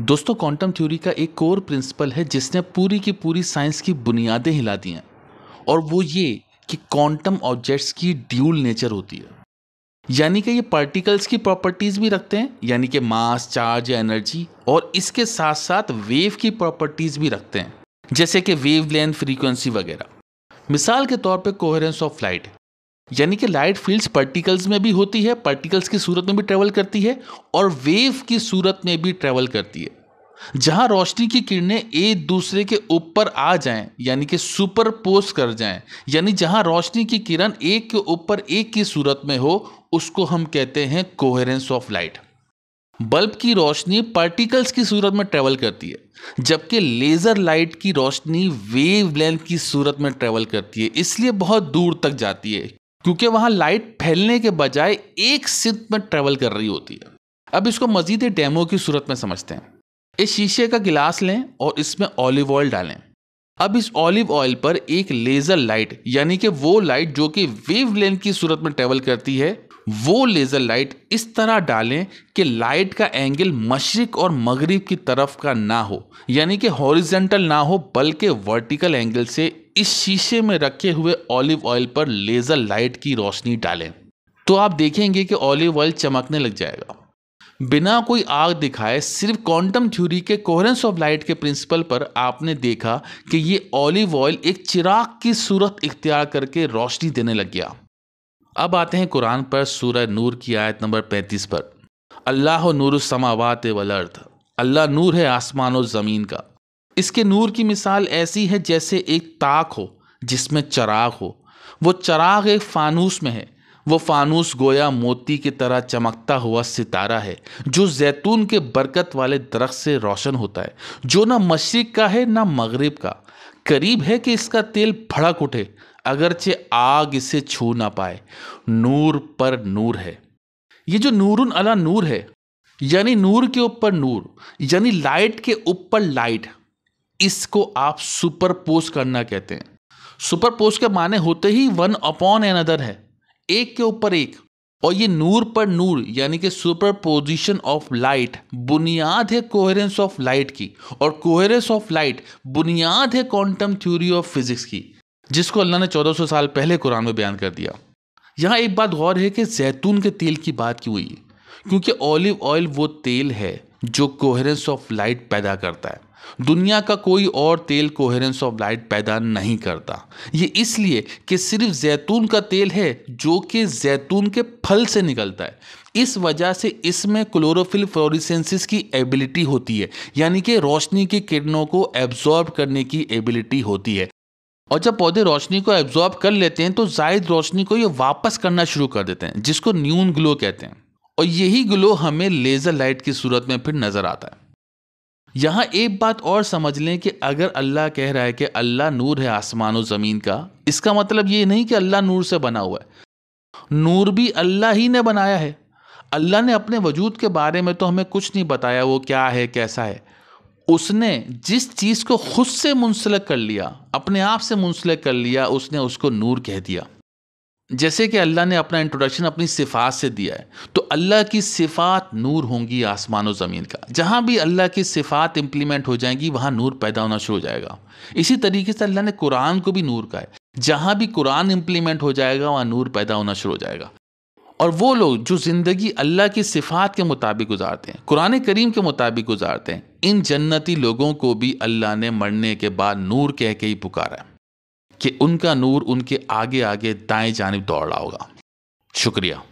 दोस्तों quantum theory का एक कोर प्रिंसिपल है जिसने पूरी की पूरी साइंस की बुनियादें हिला दी हैं और वो ये कि क्वांटम ऑब्जेक्ट्स की ड्यूल नेचर होती है यानी कि ये पार्टिकल्स की प्रॉपर्टीज़ भी रखते हैं यानी कि मास चार्ज या एनर्जी और इसके साथ साथ वेव की प्रॉपर्टीज़ भी रखते हैं जैसे कि वेव लेंथ फ्रीक्वेंसी वगैरह मिसाल के तौर पे कोहरेंस ऑफ लाइट यानी कि लाइट फील्ड्स पार्टिकल्स में भी होती है पार्टिकल्स की सूरत में भी ट्रेवल करती है और वेव की सूरत में भी ट्रेवल करती है जहां रोशनी की किरणें एक दूसरे के ऊपर आ जाएं यानी कि सुपर पोस्ट कर जाएं यानी जहां रोशनी की किरण एक के ऊपर एक की सूरत में हो उसको हम कहते हैं कोहेरेंस ऑफ लाइट बल्ब की रोशनी पार्टिकल्स की सूरत में ट्रेवल करती है जबकि लेज़र लाइट की रोशनी वेवलेंथ की सूरत में ट्रेवल करती है इसलिए बहुत दूर तक जाती है क्योंकि वहाँ लाइट फैलने के बजाय एक सिद्ध में ट्रेवल कर रही होती है अब इसको मजीद डेमो की सूरत में समझते हैं इस शीशे का गिलास लें और इसमें ऑलिव ऑयल डालें अब इस ऑलिव ऑयल पर एक लेज़र लाइट यानी कि वो लाइट जो कि वेव लेंथ की सूरत में ट्रेवल करती है वो लेज़र लाइट इस तरह डालें कि लाइट का एंगल मशरक और मगरिब की तरफ का ना हो यानी कि हॉरिजेंटल ना हो बल्कि वर्टिकल एंगल से इस शीशे में रखे हुए ऑलिव ऑयल पर लेज़र लाइट की रोशनी डालें तो आप देखेंगे कि ऑलिव ऑयल चमकने लग जाएगा बिना कोई आग दिखाए सिर्फ क्वांटम थ्योरी के कोहरेंस ऑफ लाइट के प्रिंसिपल पर आपने देखा कि ये ऑलिव ऑयल एक चिराग की सूरत इख्तियार करके रोशनी देने लग गया अब आते हैं कुरान पर सूरह नूर की आयत नंबर 35 पर अल्लाह नूर समावात वल अर्थ अल्लाह नूर है आसमान और ज़मीन का इसके नूर की मिसाल ऐसी है जैसे एक ताक हो जिसमें चराग हो वो चराग एक फानूस में है वो फानूस गोया मोती की तरह चमकता हुआ सितारा है जो जैतून के बरकत वाले दरख्त से रोशन होता है जो ना मशरक़ का है ना मगरब का करीब है कि इसका तेल भड़क उठे अगरचे आग इसे छू ना पाए नूर पर नूर है ये जो नूर अला नूर है यानी नूर के ऊपर नूर यानी लाइट के ऊपर लाइट इसको आप सुपर करना कहते हैं सुपर के माने होते ही वन अपॉन एन अदर है एक के ऊपर एक और ये नूर पर नूर यानी कि सुपर पोजिशन ऑफ लाइट बुनियाद है कोहरेंस ऑफ लाइट की और कोहरेंस ऑफ लाइट बुनियाद है क्वांटम थ्योरी ऑफ फिजिक्स की जिसको अल्लाह ने 1400 साल पहले कुरान में बयान कर दिया यहाँ एक बात गौर है कि जैतून के तेल की बात क्यों हुई क्योंकि ऑलिव ऑयल वो तेल है जो कोहरेंस ऑफ लाइट पैदा करता है दुनिया का कोई और तेल कोहरेंस ऑफ लाइट पैदा नहीं करता ये इसलिए कि सिर्फ जैतून का तेल है जो कि जैतून के फल से निकलता है इस वजह से इसमें क्लोरोफिल फ्लोरिसेंसिस की एबिलिटी होती है यानी कि रोशनी की किरणों को एब्जॉर्ब करने की एबिलिटी होती है और जब पौधे रोशनी को एब्जॉर्ब कर लेते हैं तो जायद रोशनी को ये वापस करना शुरू कर देते हैं जिसको न्यून ग्लो कहते हैं और यही ग्लो हमें लेज़र लाइट की सूरत में फिर नज़र आता है यहां एक बात और समझ लें कि अगर अल्लाह कह रहा है कि अल्लाह नूर है आसमान और ज़मीन का इसका मतलब ये नहीं कि अल्लाह नूर से बना हुआ है नूर भी अल्लाह ही ने बनाया है अल्लाह ने अपने वजूद के बारे में तो हमें कुछ नहीं बताया वो क्या है कैसा है उसने जिस चीज़ को खुद से मुंसलिक कर लिया अपने आप से मुंसलिक कर लिया उसने उसको नूर कह दिया जैसे कि अल्लाह ने अपना इंट्रोडक्शन अपनी सिफात से दिया है तो अल्लाह की सिफात नूर होंगी आसमान और ज़मीन का जहाँ भी अल्लाह की सिफात इम्प्लीमेंट हो जाएंगी वहाँ नूर पैदा होना शुरू हो जाएगा इसी तरीके से अल्लाह ने कुरान को भी नूर कहा है जहाँ भी कुरान इम्प्लीमेंट हो जाएगा वहाँ नूर पैदा होना शुरू हो जाएगा और वो लोग जो ज़िंदगी अल्लाह की सिफात के मुताबिक गुजारते हैं कुरान करीम के मुताबिक गुजारते हैं इन जन्नती लोगों को भी अल्लाह ने मरने के बाद नूर कह के ही पुकारा है कि उनका नूर उनके आगे आगे दाएं जानब दौड़ रहा होगा शुक्रिया